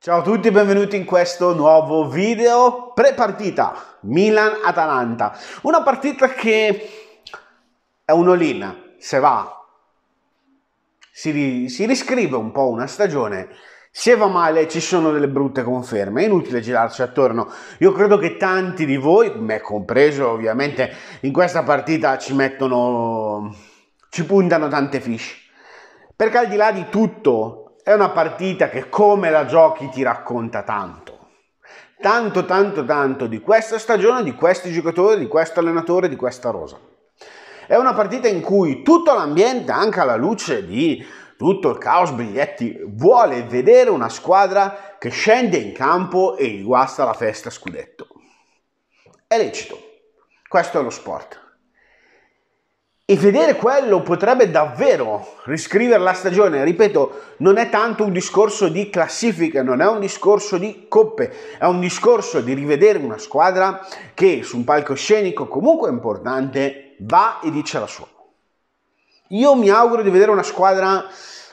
Ciao a tutti e benvenuti in questo nuovo video pre-partita Milan-Atalanta. Una partita che è un all-in, se va, si, si, riscrive un po' una stagione. Se va male ci sono delle brutte conferme, è inutile girarci attorno. Io credo che tanti di voi, me compreso ovviamente, in questa partita ci mettono, ci puntano tante fish. Perché al di là di tutto, è una partita che come la giochi ti racconta tanto. Tanto, tanto, tanto di questa stagione, di questi giocatori, di questo allenatore, di questa rosa. È una partita in cui tutto l'ambiente, anche alla luce di tutto il caos biglietti, vuole vedere una squadra che scende in campo e gli guasta la festa scudetto. È lecito. Questo è lo sport. E vedere quello potrebbe davvero riscrivere la stagione. Ripeto, non è tanto un discorso di classifica, non è un discorso di coppe, è un discorso di rivedere una squadra che su un palcoscenico comunque importante va e dice la sua. Io mi auguro di vedere una squadra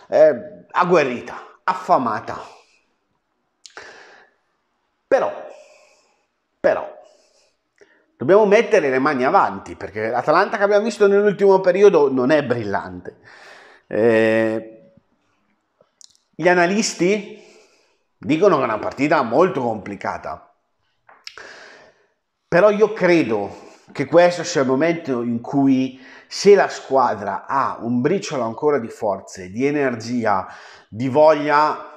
eh, agguerrita, affamata. Però, però, Dobbiamo mettere le mani avanti perché l'Atalanta che abbiamo visto nell'ultimo periodo non è brillante. Eh, gli analisti dicono che è una partita molto complicata, però io credo che questo sia il momento in cui se la squadra ha un briciolo ancora di forze, di energia, di voglia,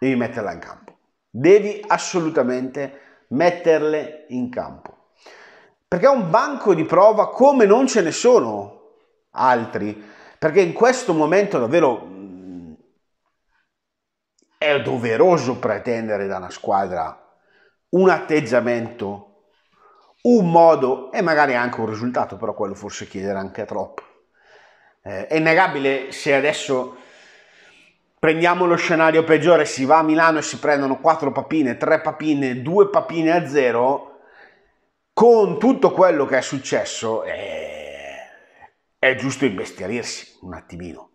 devi metterla in campo. Devi assolutamente metterle in campo. Perché è un banco di prova come non ce ne sono altri, perché in questo momento davvero mm, è doveroso pretendere da una squadra un atteggiamento, un modo e magari anche un risultato, però quello forse chiedere anche troppo. Eh, è innegabile se adesso Prendiamo lo scenario peggiore, si va a Milano e si prendono 4 papine, 3 papine, 2 papine a 0, con tutto quello che è successo è, eh, è giusto imbestialirsi un attimino.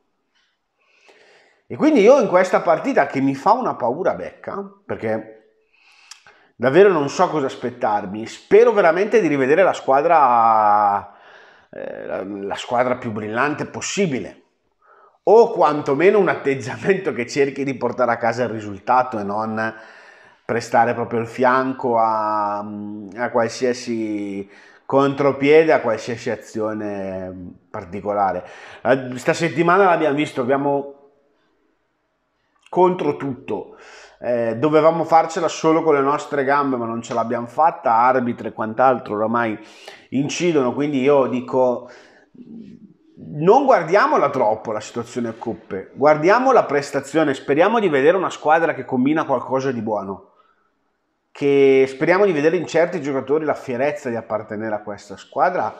E quindi io in questa partita che mi fa una paura becca, perché davvero non so cosa aspettarmi, spero veramente di rivedere la squadra, eh, la, la squadra più brillante possibile o quantomeno un atteggiamento che cerchi di portare a casa il risultato e non prestare proprio il fianco a, a qualsiasi contropiede, a qualsiasi azione particolare. Eh, sta settimana l'abbiamo visto, abbiamo contro tutto. Eh, dovevamo farcela solo con le nostre gambe, ma non ce l'abbiamo fatta. Arbitri e quant'altro oramai incidono. Quindi io dico non guardiamola troppo la situazione a coppe, guardiamo la prestazione, speriamo di vedere una squadra che combina qualcosa di buono, che speriamo di vedere in certi giocatori la fierezza di appartenere a questa squadra,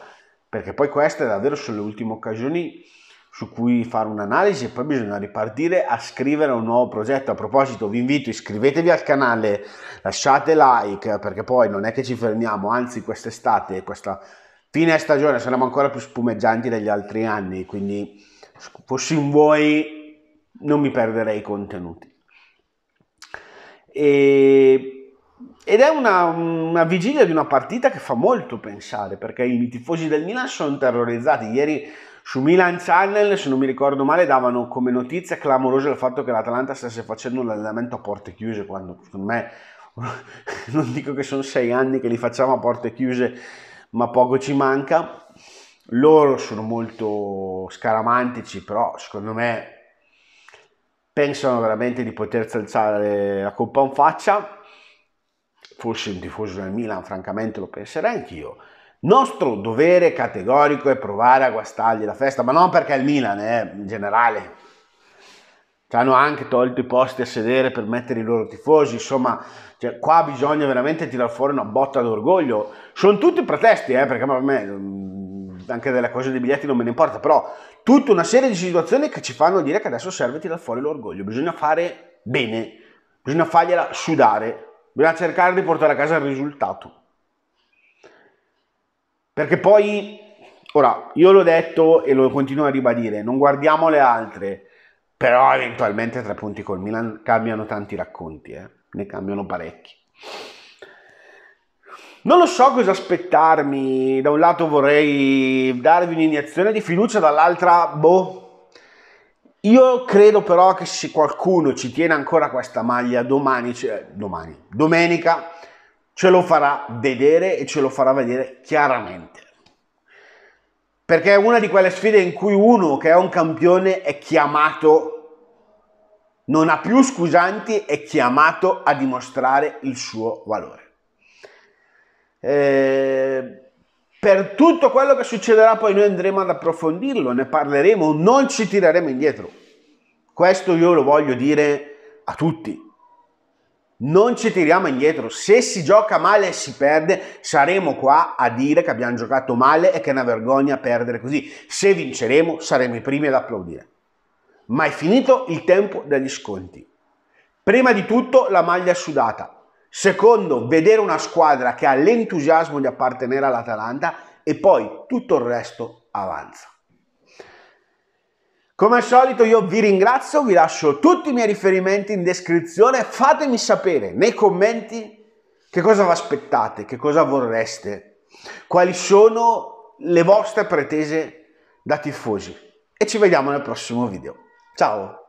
perché poi queste davvero sono le ultime occasioni su cui fare un'analisi e poi bisogna ripartire a scrivere un nuovo progetto. A proposito, vi invito, iscrivetevi al canale, lasciate like, perché poi non è che ci fermiamo, anzi quest'estate, questa Fine stagione saremo ancora più spumeggianti degli altri anni, quindi fossi in voi non mi perderei i contenuti. E, ed è una, una, vigilia di una partita che fa molto pensare, perché i tifosi del Milan sono terrorizzati. Ieri su Milan Channel, se non mi ricordo male, davano come notizia clamorosa il fatto che l'Atalanta stesse facendo un allenamento a porte chiuse, quando secondo me non dico che sono sei anni che li facciamo a porte chiuse ma poco ci manca. Loro sono molto scaramantici, però secondo me pensano veramente di potersi alzare la coppa in faccia. Forse un tifoso del Milan, francamente lo penserei anch'io. Nostro dovere categorico è provare a guastargli la festa, ma non perché è il Milan, eh, in generale ci hanno anche tolto i posti a sedere per mettere i loro tifosi, insomma, cioè, qua bisogna veramente tirar fuori una botta d'orgoglio. Sono tutti pretesti, eh, perché a me mm, anche della cosa dei biglietti non me ne importa, però tutta una serie di situazioni che ci fanno dire che adesso serve tirar fuori l'orgoglio. Bisogna fare bene, bisogna fargliela sudare, bisogna cercare di portare a casa il risultato. Perché poi, ora, io l'ho detto e lo continuo a ribadire, non guardiamo le altre però eventualmente tre punti col Milan cambiano tanti racconti, eh? ne cambiano parecchi. Non lo so cosa aspettarmi, da un lato vorrei darvi un'iniezione di fiducia, dall'altra, boh. Io credo però che se qualcuno ci tiene ancora questa maglia domani, cioè, domani, domenica, ce lo farà vedere e ce lo farà vedere chiaramente. Perché è una di quelle sfide in cui uno che è un campione è chiamato, non ha più scusanti, è chiamato a dimostrare il suo valore. Eh, per tutto quello che succederà poi noi andremo ad approfondirlo, ne parleremo, non ci tireremo indietro. Questo io lo voglio dire a tutti. Non ci tiriamo indietro, se si gioca male e si perde, saremo qua a dire che abbiamo giocato male e che è una vergogna perdere così. Se vinceremo, saremo i primi ad applaudire. Ma è finito il tempo degli sconti. Prima di tutto la maglia sudata. Secondo, vedere una squadra che ha l'entusiasmo di appartenere all'Atalanta e poi tutto il resto avanza. Come al solito io vi ringrazio, vi lascio tutti i miei riferimenti in descrizione, fatemi sapere nei commenti che cosa vi aspettate, che cosa vorreste, quali sono le vostre pretese da tifosi e ci vediamo nel prossimo video. Ciao!